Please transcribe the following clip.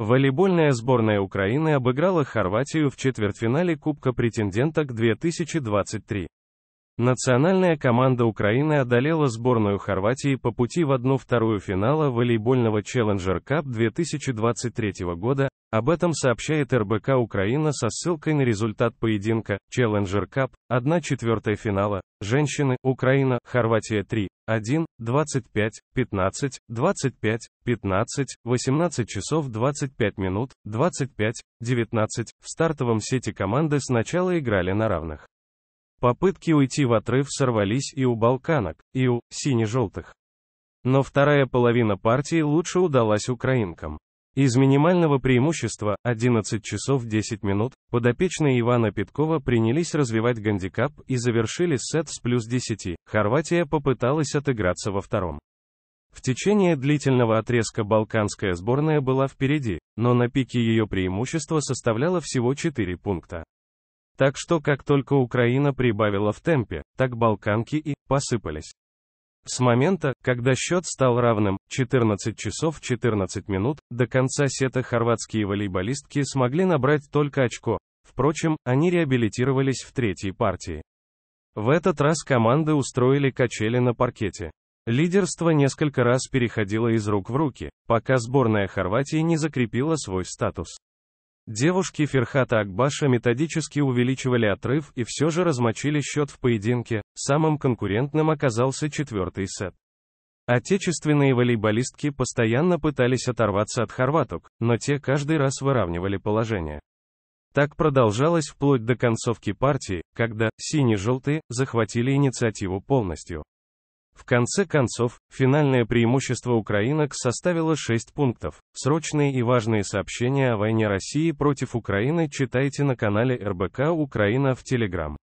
Волейбольная сборная Украины обыграла Хорватию в четвертьфинале Кубка претенденток 2023. Национальная команда Украины одолела сборную Хорватии по пути в 1-2 финала волейбольного Челленджер Кап 2023 года, об этом сообщает РБК Украина со ссылкой на результат поединка Челленджер Кап 1-4 финала, женщины, Украина, Хорватия 3, 1, 25, 15, 25, 15, 18 часов 25 минут, 25, 19. В стартовом сете команды сначала играли на равных. Попытки уйти в отрыв сорвались и у «Балканок», и у «Сине-желтых». Но вторая половина партии лучше удалась украинкам. Из минимального преимущества 11 часов 10 минут подопечные Ивана Питкова принялись развивать гандикап и завершили сет с плюс 10. Хорватия попыталась отыграться во втором. В течение длительного отрезка балканская сборная была впереди, но на пике ее преимущество составляло всего 4 пункта. Так что как только Украина прибавила в темпе, так балканки и посыпались. С момента, когда счет стал равным, 14 часов 14 минут, до конца сета хорватские волейболистки смогли набрать только очко. Впрочем, они реабилитировались в третьей партии. В этот раз команды устроили качели на паркете. Лидерство несколько раз переходило из рук в руки, пока сборная Хорватии не закрепила свой статус. Девушки Ферхата Акбаша методически увеличивали отрыв и все же размочили счет в поединке, самым конкурентным оказался четвертый сет. Отечественные волейболистки постоянно пытались оторваться от хорваток, но те каждый раз выравнивали положение. Так продолжалось вплоть до концовки партии, когда «сине-желтые» захватили инициативу полностью. В конце концов, финальное преимущество украинок составило 6 пунктов. Срочные и важные сообщения о войне России против Украины читайте на канале РБК Украина в Телеграм.